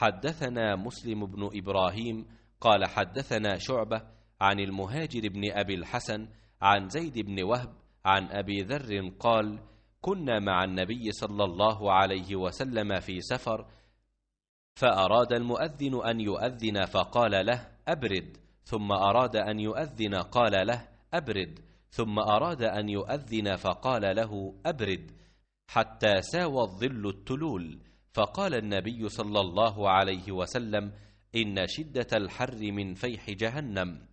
حدثنا مسلم بن ابراهيم قال حدثنا شعبه عن المهاجر بن ابي الحسن عن زيد بن وهب عن ابي ذر قال كنا مع النبي صلى الله عليه وسلم في سفر فاراد المؤذن ان يؤذن فقال له ابرد ثم اراد ان يؤذن قال له ابرد ثم اراد ان يؤذن فقال له ابرد حتى ساوى الظل التلول فقال النبي صلى الله عليه وسلم إن شدة الحر من فيح جهنم